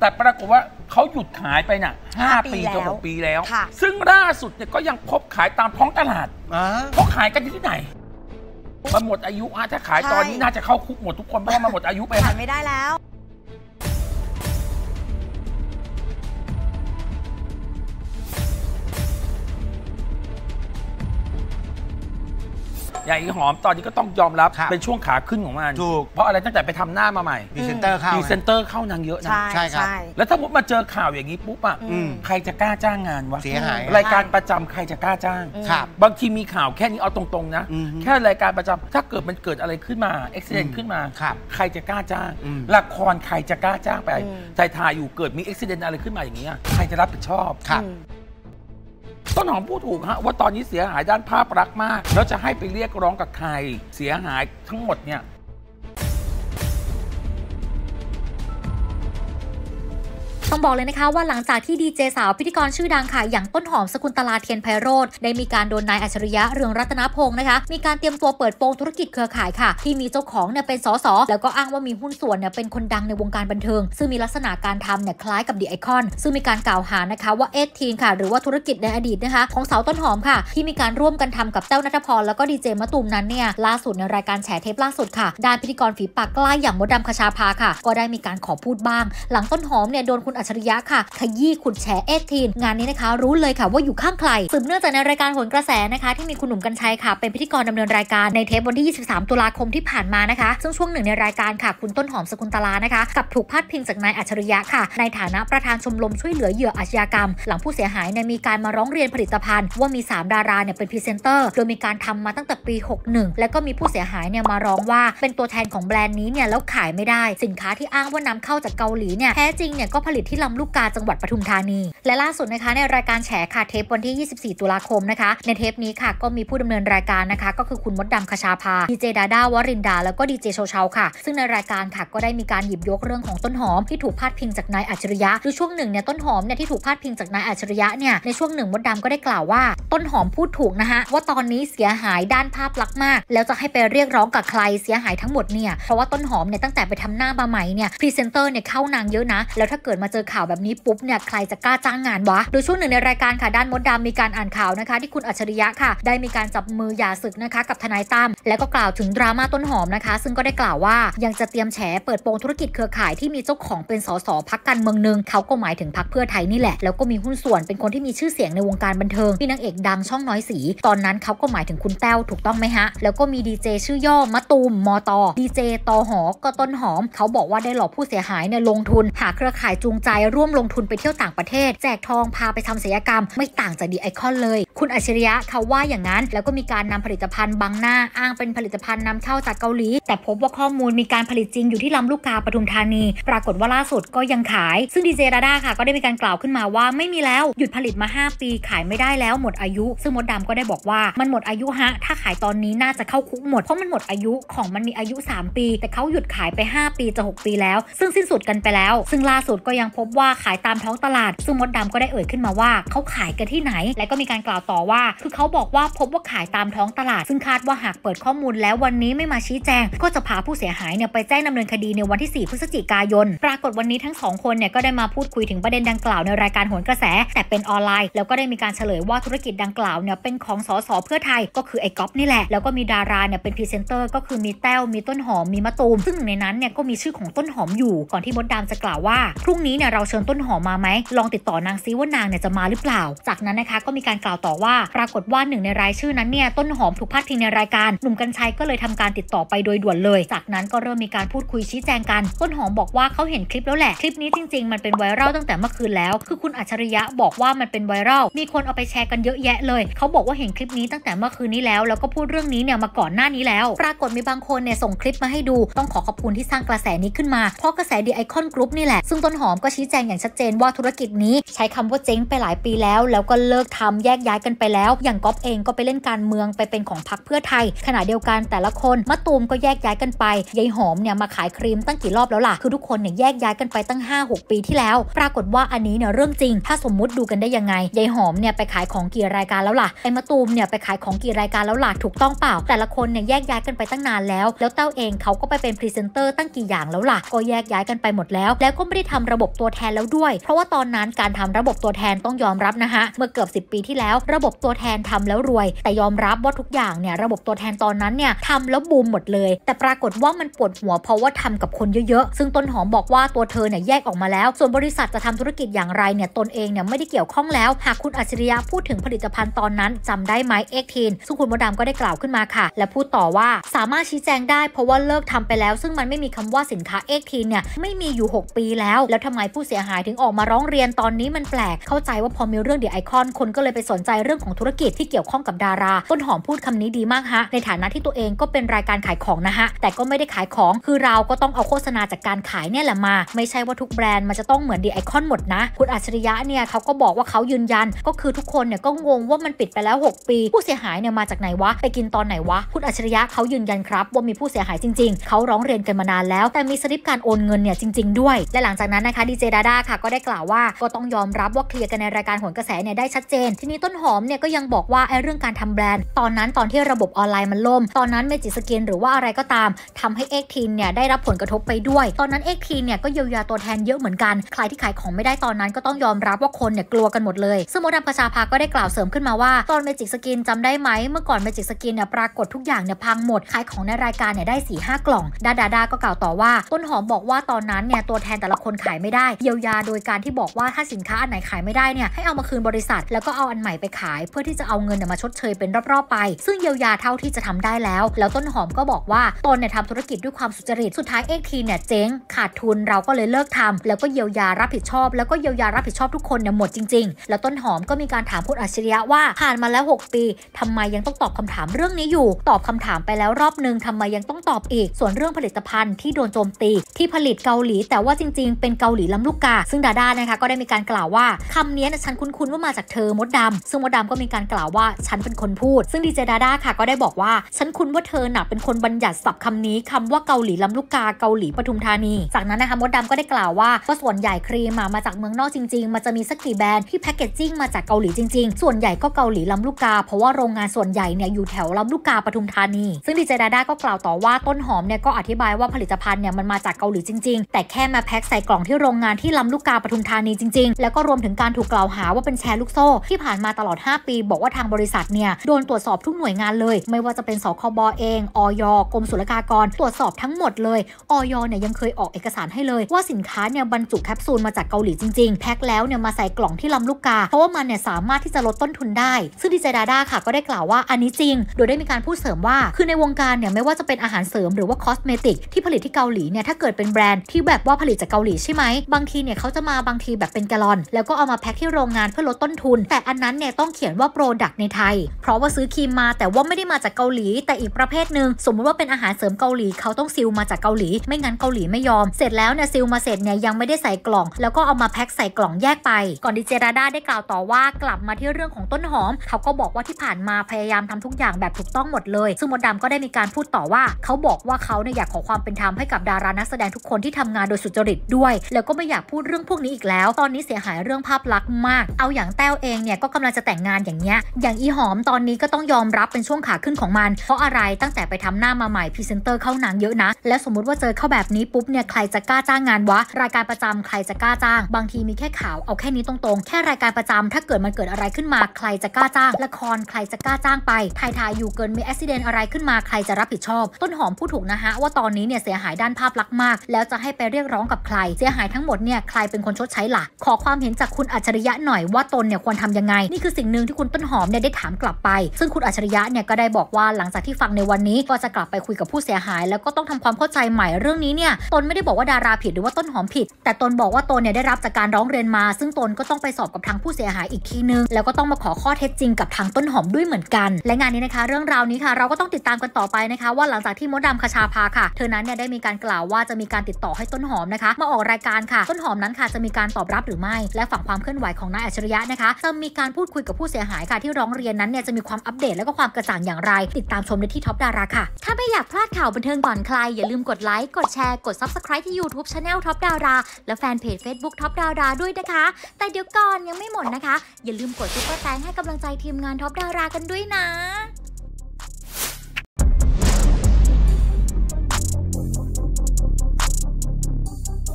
แต่ปรากฏว่าเขาหยุดขายไปน่ะห้าปีจับหกปีแล้ว ซึ่งล่าสุดเนี่ยก็ยังพบขายตามท้องตลาดเขาขายกันที่ไหนมันหมดอายุถ้าขายตอนนี้น่าจะเข้าคุกหมดทุกคนเพราะามันหมดอายุไป ขายไม่ได้แล้วอย่างอีหอมตอนนี้ก็ต้องยอมรับเป็นช่วงขาขึ้นของมันถูกเพราะอะไรตั้งแต่ไปทำหน้ามาใหม่พรีเซนเตอร์เข้าพรีเซนเตอร์เข้านางเยอะนะใช่ครับแล้วถ้ามุดมาเจอข่าวอย่างนี้ปุ๊บอ่ะใครจะกล้าจ้างงานวะเสียหายรายการประจำใครจะกล้าจ้างครับบางทีมีข่าวแค่นี้เอาตรง ๆ นะ แค่รายการประจำถ้าเกิดมันเกิดอะไรขึ้นมาอุบิเหตุขึ้นมาครับใครจะกล้าจ้างละครใครจะกล้าจ้างไปใืมถ่ายอยู่เกิดมีอุบิเหตุอะไรขึ้นมาอย่างนี้ใครจะรับผิดชอบครับต้นหอมพูดถูกฮะว่าตอนนี้เสียหายด้านภาพลักษณ์มาก แล้วจะให้ไปเรียกร้องกับใคร เสียหายทั้งหมดเนี่ยต้องบอกเลยนะคะว่าหลังจากที่ดีเจสาวพิธีกรชื่อดังค่ะอย่างต้นหอมสกุลตลาเทียนไพโรธได้มีการโดนนายอัจฉริยะเรืองรัตนพงศ์นะคะ มีการเตรียมตัวเปิดโปงธุรกิจเครือข่ายค่ะ ที่มีเจ้าของเนี่ยเป็นสสแล้วก็อ้างว่ามีหุ้นส่วนเนี่ยเป็นคนดังในวงการบันเทิงซึ่งมีลักษณะการทำเนี่ยคล้ายกับดีไอคอนซึ่งมีการกล่าวหานะคะว่าเอททีนค่ะ หรือว่าธุรกิจในอดีตนะคะ ของสาวต้นหอมค่ะ ที่มีการร่วมกันทำกับเต้านัทพรแล้วก็ดีเจมะตูมนั้นเนี่ยล่าสุดในรายการแฉเทปล่าสุดค่ะด้พิธีกรฝีปากกล้าอย่างมดดำคชาภาค่ะ ก็ได้มีการขอพูดบ้าง หลังต้นหอมเนี่ยโดนคุณอัจฉริยะค่ะขยี้ขุดแฉเอทีนงานนี้นะคะ รู้เลยค่ะว่าอยู่ข้างใครสืบเนื่องจากในรายการหนกระแสนะคะ ที่มีคุณหนุ่มกัญชัยค่ะเป็นพิธีกรดำเนินรายการในเทปวันที่ 23ตุลาคมที่ผ่านมานะคะซึ่งช่วงหนึ่งในรายการค่ะ คุณต้นหอมสกุลตลานะคะกับถูกพาดพิงจากนายอัจฉริยะค่ะ ในฐานะประธานชมรมช่วยเหลือเหยื่ออาชญากรรม หลังผู้เสียหายเนี่ยมีการมาร้องเรียนผลิตภัณฑ์ ว่ามี 3 ดาราเนี่ยเป็นพรีเซนเตอร์โดยมีการทำมาตั้งแต่ปี 61 แล้วก็มีผู้เสียหายเนี่ยมาร้องว่า เป็นตัวแทนของแบรนด์นี้เนี่ยแล้วขายไม่ได้ สินค้าที่อ้างว่านำเข้าจากเกาหลีเนี่ยแท้จริงเนี่ยก็ผลิตที่ลำลูกกาจังหวัดปทุมธานี และล่าสุดนะคะในรายการแฉค่ะ เทปวันที่ 24 ตุลาคมนะคะ ในเทปนี้ค่ะก็มีผู้ดำเนินรายการนะคะ ก็คือคุณมดดำคชาภาดีเจดาด้าวรินดาแล้วก็ดีเจโชเชาค่ะ ซึ่งในรายการค่ะก็ได้มีการหยิบยกเรื่องของต้นหอมที่ถูกพาดพิงจากนายอัจฉริยะ หรือช่วงหนึ่งเนี่ยต้นหอมเนี่ยที่ถูกพาดพิงจากนายอัจฉริยะเนี่ยในช่วงหนึ่งมดดำก็ได้กล่าวว่า ต้นหอมพูดถูกนะคะว่าตอนนี้เสียหายด้านภาพลักษณ์มากแล้วจะให้ไปเรียกร้องกับใครเสียหายทั้งหมดเนี่ยเพราะว่าต้นหอมเนี่ยตั้งแต่ไปทำหน้ามาใหม่เนี่ยพรีเซนเตอร์เนี่ยเข้านางเยอะนะแล้วถ้าเกิดมาเจอข่าวแบบนี้ปุ๊บเนี่ย ใครจะกล้าจ้างงานวะโดยช่วงหนึ่งในรายการค่ะ ด้านมดดำมีการอ่านข่าวนะคะ ที่คุณอัจฉริยะค่ะได้มีการจับมือหย่าศึกนะคะ กับทนายตั้มและก็กล่าวถึงดราม่าต้นหอมนะคะ ซึ่งก็ได้กล่าวว่ายังจะเตรียมแฉเปิดโปงธุรกิจเครือข่ายที่มีเจ้าของเป็นสสพักการเมืองหนึ่งเขาก็หมายถึงพักเพื่อไทยนี่แหละแล้วก็มีหุ้นส่วนเป็นคนที่มีชื่อเสียงในวงการบันเทิงพี่นางเอกดังช่องน้อยสีตอนนั้นเขาก็หมายถึงคุณแต้วถูกต้องไหมฮะ แล้วก็มีดีเจชื่อย่อมะตูมมอตอดีเจตอหอ ก็ต้นหอม เขาบอกว่าได้หลอกผู้เสียหายเนี่ยลงทุน หาเครือข่ายจูงใจใจร่วมลงทุนไปเที่ยวต่างประเทศ แจกทองพาไปทำศิลปกรรม ไม่ต่างจากดีไอคอนเลย คุณอัจฉริยะเขาว่าอย่างนั้นแล้วก็มีการนำผลิตภัณฑ์บางหน้าอ้างเป็นผลิตภัณฑ์นำเข้าจากเกาหลี แต่พบว่าข้อมูลมีการผลิตจริงอยู่ที่ลำลูกกาปทุมธานี ปรากฏว่าล่าสุดก็ยังขาย ซึ่งดีเจราดาค่ะก็ได้มีการกล่าวขึ้นมาว่าไม่มีแล้วหยุดผลิตมา 5 ปีขายไม่ได้แล้วหมดอายุ ซึ่งมดดาก็ได้บอกว่ามันหมดอายุฮะถ้าขายตอนนี้น่าจะเข้าคุกหมดเพราะมันหมดอายุของมันมีอายุ 3 ปี แต่เขาหยุดขายไป 5 ปีจะ6ปีแล้ว ซึ่งสิ้นสุดกันไปแล้ว ซึ่งล่าสุดก็ยังโพบว่าขายตามท้องตลาดซึ่งมดดำก็ได้เอ่ยขึ้นมาว่าเขาขายกันที่ไหน และก็มีการกล่าวต่อว่า คือเขาบอกว่าพบว่าขายตามท้องตลาด ซึ่งคาดว่าหากเปิดข้อมูล แล้ววันนี้ไม่มาชี้แจง ก็จะพาผู้เสียหายเนี่ยไปแจ้งดำเนินคดีในวันที่ 4 พฤศจิกายน ปรากฏวันนี้ทั้งสองคนเนี่ยก็ได้มาพูดคุยถึงประเด็นดังกล่าวในรายการโหนกระแส แต่เป็นออนไลน์แล้วก็ได้มีการเฉลยว่าธุรกิจดังกล่าวเนี่ยเป็นของสสเพื่อไทยก็คือไอ้ก๊อฟนี่แหละแล้วก็มีดาราเนี่ยเป็นพรีเซนเตอร์ก็คือมีแต้วมีต้นหอมมีมะตูมซึ่งในนั้นเนี่ยก็มีชื่อของต้นหอมอยู่ ก่อนที่มดดำจะกล่าวว่าพรุ่งนี้เนี่ยเี่ยเราเชิญต้นหอมมาไหมลองติดต่อนางซิว่านางเนี่ยจะมาหรือเปล่าจากนั้นนะคะก็มีการกล่าวต่อว่าปรากฏว่าหนึ่งในรายชื่อนั้นเนี่ยต้นหอมถูกพาดพิงในรายการ หนุ่มกัญชัยก็เลยทำการติดต่อไปโดยด่วนเลย จากนั้นก็เริ่มมีการพูดคุยชี้แจงกัน ต้นหอมบอกว่าเขาเห็นคลิปแล้วแหละคลิปนี้จริงๆ มันเป็นไวรัลตั้งแต่เมื่อคืนแล้ว คือคุณอัจฉริยะบอกว่ามันเป็นไวรัลมีคนเอาไปแชร์กันเยอะแยะเลยเขาบอกว่าเห็นคลิปนี้ตั้งแต่เมื่อคืนนี้แล้ว แล้วก็พูดเรื่องนี้เนี่ยมาก่อนหน้านี้แล้ว ปรากฏมีบางคนเนี่ยส่งคลิปมาให้ดู ต้องขอขอบคุณที่สร้างกระแสนี้ขึ้นมาเพราะกระแสดีไอคอนกรุ๊ปนี่แหละซึ่งต้นหอมก็ชี้แจงอย่างชัดเจนว่าธุรกิจนี้ใช้คำว่าเจ๊งไปหลายปีแล้ว แล้วก็เลิกทำแยกย้ายกันไปแล้ว อย่างก๊อฟเองก็ไปเล่นการเมืองไปเป็นของพรรคเพื่อไทย ขณะเดียวกันแต่ละคนมะตูมก็แยกย้ายกันไปยายหอมเนี่ยมาขายครีมตั้งกี่รอบแล้วล่ะคือทุกคนเนี่ยแยกย้ายกันไปตั้ง5-6ปีที่แล้ว ปรากฏว่าอันนี้เนี่ยเรื่องจริง ถ้าสมมุติดูกันได้ยังไงยายหอมเนี่ยไปขายของกี่รายการแล้วล่ะไอ้มะตูมเนี่ยไปขายของกี่รายการแล้วล่ะถูกต้องเปล่า แต่ละคนเนี่ยแยกย้ายกันไปตั้งนานแล้ว แล้วเต้าเองเขาก็ไปเป็นพรีเซนเตอร์ตั้งกี่อย่างแล้วล่ะก็แยกย้ายกันไปหมดแล้วแล้วก็ไม่ได้ทำระบบตัวแทนแล้วด้วย เพราะว่าตอนนั้นการทำระบบตัวแทนต้องยอมรับนะคะเมื่อเกือบ 10 ปีที่แล้ว ระบบตัวแทนทำแล้วรวย แต่ยอมรับว่าทุกอย่างเนี่ยระบบตัวแทนตอนนั้นเนี่ยทำแล้วบูมหมดเลย แต่ปรากฏว่ามันปวดหัวเพราะว่าทำกับคนเยอะๆซึ่งต้นหอมบอกว่าตัวเธอเนี่ยแยกออกมาแล้วส่วนบริษัทจะทำธุรกิจอย่างไรเนี่ยตนเองเนี่ยไม่ได้เกี่ยวข้องแล้วหากคุณอัจฉริยะพูดถึงผลิตภัณฑ์ตอนนั้นจำได้ไหมเอ็กทีนซึ่งคุณมดดำก็ได้กล่าวขึ้นมาค่ะ และพูดต่อว่าสามารถชี้แจงได้ เพราะว่าเลิกทำไปแล้ว ซึ่งมันไม่มีคำว่าสินค้าเอ็กทีนเนี่ยไม่มีอยู่ 6 ปีแล้วแล้วทำไมผู้เสียหายถึงออกมาร้องเรียนตอนนี้มันแปลกเข้าใจว่าพอมีเรื่องเดียไอคอนคนก็เลยไปสนใจเรื่องของธุรกิจที่เกี่ยวข้องกับดาราต้นหอมพูดคำนี้ดีมากฮะ ในฐานะที่ตัวเองก็เป็นรายการขายของนะฮะ แต่ก็ไม่ได้ขายของคือเราก็ต้องเอาโฆษณาจากการขายเนี่ยแหละมา ไม่ใช่ว่าทุกแบรนด์มันจะต้องเหมือนเดียไอคอนหมดนะคุณอัจฉริยะเนี่ยเขาก็บอกว่าเขายืนยัน ก็คือทุกคนเนี่ยก็งงว่ามันปิดไปแล้ว 6 ปี ผู้เสียหายเนี่ยมาจากไหนวะ ไปกินตอนไหนวะคุณอัจฉริยะเขายืนยันครับ ว่ามีผู้เสียหายจริงๆเขาร้องเรียนกันมานานแล้ว แต่มีสลิปการโอนเงินเนี่ยจริงๆด้วยและหลังจากนั้นนะคะดีเจดาดาค่ะ ก็ได้กล่าวว่าก็ต้องยอมรับว่าเคลียร์กันในรายการหนกระแสเนี่ยได้ชัดเจน ทีนี้ต้นหอมเนี่ยก็ยังบอกว่าไอ้เรื่องการทำแบรนด์ ตอนนั้นตอนที่ระบบออนไลน์มันล่ม ตอนนั้นเมจิสกินหรือว่าอะไรก็ตามทำให้เอ็กทีนเนี่ย ได้รับผลกระทบไปด้วย ตอนนั้นเอ็กทีนเนี่ย ก็เยียวยาตัวแทนเยอะเหมือนกัน ใครที่ขายของไม่ได้ตอนนั้นก็ต้องยอมรับว่าคนเนี่ยกลัวกันหมดเลยซึ่งมดดำประชาภาก็ได้กล่าวเสริมขึ้นมาว่าตอนเมจิสกิน จำได้ไหมเมื่อก่อนเมจิสกินเนี่ยปรากฏทุกอย่างเนี่ยพังหมดขายของในรายการเนี่ยได้สี่ห้ากล่องดาดาดาก็กล่าวต่อว่าต้นหอมบอกว่าตอนนั้นเนี่ยตัวแทนแต่ละคนขายไม่ได้เยียวยาโดยการที่บอกว่าถ้าสินค้าอันไหนขายไม่ได้เนี่ยให้เอามาคืนบริษัท แล้วก็เอาอันใหม่ไปขายเพื่อที่จะเอาเงินมาชดเชยเป็นรอบๆไปซึ่งเยียวยาเท่าที่จะทำได้แล้ว แล้วต้นหอมก็บอกว่าตนเนี่ยทำธุรกิจด้วยความสุจริตสุดท้ายเอ็กทีเนี่ยเจ๊งขาดทุนเราก็เลยเลิกทำ แล้วก็เยียวยารับผิดชอบแล้วก็เยียวยารับผิดชอบทุกคนเนี่ยหมดจริงๆแล้วต้นหอมก็มีการถามคุณอัจฉริยะว่าผ่านมาแล้ว 6 ปี ทำไมยังต้องตอบคำถามเรื่องนี้อยู่ ตอบคำถามไปแล้วรอบนึงทำไมยังต้องตอบอีก ส่วนเรื่องผลิตภัณฑ์ที่โดนโจมตีที่ผลิตเกาหลี แต่ว่าจริงๆ เป็นเกาหลีลำลูกกาซึ่งดาด้านะคะก็ได้มีการกล่าวว่าคำนี้ฉันคุ้นๆว่ามาจากเธอมดดาซึ่งมดดาก็มีการกล่าวว่า ฉันเป็นคนพูด ซึ่งดีเจดาด้าค่ะก็ได้บอกว่าฉันคุ้นว่าเธอหนักเป็นคนบัญญัติศัพท์คำนี้คำว่าเกาหลีลำลูกกาเกาหลีปทุมธานี จากนั้นนะคะมดดาก็ได้กล่าวว่าก็ส่วนใหญ่ครีมมาจากเมืองนอกจริงๆมันจะมีสักกี่แบรนด์ที่แพคเกจจิ้งมาจากเกาหลีจริงๆส่วนใหญ่ก็เกาหลีลำลูกกาเพราะว่าโรงงานส่วนใหญ่เนี่ยอยู่แถวลำลูกกาปทุมธานี ซึ่งดีเจดาด้าก็กล่าวต่อว่าต้นหอมเนี่ยก็อธิบายว่าผลิตภัณฑ์เนี่ยมันมาจากเกาหลีจริงๆแต่แค่มาแพ็คใส่กล่องที่โรงงานที่ลำลูกกาปทุมธานีจริงๆ แล้วก็รวมถึงการถูกกล่าวหาว่าเป็นแชร์ลูกโซ่ ที่ผ่านมาตลอด 5 ปี บอกว่าทางบริษัทเนี่ยโดนตรวจสอบทุกหน่วยงานเลย ไม่ว่าจะเป็นสคบอเองอยกรมศุลกากร ตรวจสอบทั้งหมดเลย อยเนี่ยยังเคยออกเอกสารให้เลยว่าสินค้าเนี่ยบรรจุแคปซูลมาจากเกาหลีจริงๆแพ็คแล้วเนี่ยมาใส่กล่องที่ลำลูกกา เพราะว่ามันเนี่ยสามารถที่จะลดต้นทุนได้ ซึ่งดีเจดาด้าค่ะ ก็ได้กล่าวว่าอันนี้จริง โดยได้มีการพูดเสริมว่าคือในวงการเนี่ยไม่ว่าจะเป็นอาหารเสริม หรือว่าคอสเมติกที่ผลิตที่เกาหลีเนี่ยถ้าเกิดเป็นแบรนด์ที่แบบว่าผลิตจากเกาหลีใช่ไหมบางทีเนี่ยเขาจะมาบางทีแบบเป็นแกลอน แล้วก็เอามาแพ็คที่โรงงานเพื่อลดต้นทุน แต่อันนั้นเนี่ยต้องเขียนว่าโปรดักต์ในไทยเพราะว่าซื้อครีมมาแต่ว่าไม่ได้มาจากเกาหลี แต่อีกประเภทหนึ่งสมมุติว่าเป็นอาหารเสริมเกาหลีเขาต้องซิลมาจากเกาหลี ไม่งั้นเกาหลีไม่ยอมเสร็จแล้วเนี่ยซิลมาเสร็จเนี่ยยังไม่ได้ใส่กล่อง แล้วก็เอามาแพ็คใส่กล่องแยกไป ก่อนดีเจราด้าได้กล่าวต่อว่ากลับมาที่เรื่องของต้นหอมเขาก็บอกว่าที่ผ่านมาพยายามทำทุกอย่างแบบถูกต้องหมดเลยซึ่งมดดาก็ได้มีการพูดต่อว่าเขาบอกว่าเขาเนี่ยอยากขอความเป็นธรรมให้กับดารานักแสดงทุกคนที่ทำงานโดย สุจริตด้วย แล้วก็ไม่อยากพูดเรื่องพวกนี้อีกแล้ว ตอนนี้เสียหายเรื่องภาพลักษณ์มาก เอาอย่างแต้วเองเนี่ยก็กำลังจะแต่งงานอย่างเงี้ยอย่างอีหอมตอนนี้ก็ต้องยอมรับเป็นช่วงขาขึ้นของมันเพราะอะไรตั้งแต่ไปทำหน้ามาใหม่พรีเซนเตอร์เข้านางเยอะนะ แล้วสมมติว่าเจอเข้าแบบนี้ปุ๊บเนี่ยใครจะกล้าจ้างงานวะรายการประจำใครจะกล้าจ้างบางทีมีแค่ข่าวเอาแค่นี้ตรงๆ แค่รายการประจำถ้าเกิดมันเกิดอะไรขึ้นมาใครจะกล้าจ้างละครใครจะกล้าจ้างไปถ่ายถ่ายอยู่เกินมีอุบิเหตุอะไรขึ้นมาใครจะรับผิดชอบ ต้นหอมพูดถูกนะฮะว่าตอนนี้เนี่ยเสียหายด้านภาพลักษณ์มาก แล้วจะให้ไปเรียกร้องกับใครเสียหายทั้งหมดดเนี่ยใครเป็นคนชดใช้หลักขอความเห็นจากคุณอัจฉริยะหน่อยว่าตนเนี่ยควรทำยังไง นี่คือสิ่งหนึ่งที่คุณต้นหอมเนี่ยได้ถามกลับไป ซึ่งคุณอัจฉริยะเนี่ยก็ได้บอกว่าหลังจากที่ฟังในวันนี้ ก็จะกลับไปคุยกับผู้เสียหาย แล้วก็ต้องทำความเข้าใจใหม่เรื่องนี้เนี่ย ตนไม่ได้บอกว่าดาราผิดหรือว่าต้นหอมผิด แต่ตนบอกว่าตนเนี่ยได้รับจากการร้องเรียนมา ซึ่งตนก็ต้องไปสอบกับทางผู้เสียหายอีกทีนึง แล้วก็ต้องมาขอข้อเท็จจริงกับทางต้นหอมด้วยเหมือนกัน และงานนี้นะคะ เรื่องราวนี้ค่ะ เราก็ต้องติดตามกันต่อไปนะคะ ว่าหลังจากที่มดดำคชาภาค่ะ เธอนั้นเนี่ยได้มีการกล่าวว่าจะมีการติดต่อให้ต้นหอมนะคะมาออกรายการค่ะต้นหอมนั้นค่ะ จะมีการตอบรับหรือไม่ และฝั่งความเคลื่อนไหวของนายอัจฉริยะนะคะจะมีการพูดคุยกับผู้เสียหายค่ะ ที่ร้องเรียนนั้นเนี่ยจะมีความอัปเดตและก็ความกระจ่างอย่างไร ติดตามชมได้ที่ท็อปดาราค่ะ ถ้าไม่อยากพลาดข่าวบันเทิงก่อนใคร อย่าลืมกดไลค์ กดแชร์กด subscribe ที่ยูทูบชาแน a n e l ท็อปดาราและแฟนเพจ Facebook ท็อปดาราด้วยนะคะ แต่เดี๋ยวก่อนยังไม่หมดนะคะ อย่าลืมกดซุปเปอร์แตงให้กำลังใจทีมงานท็อปดารากันด้วยนะ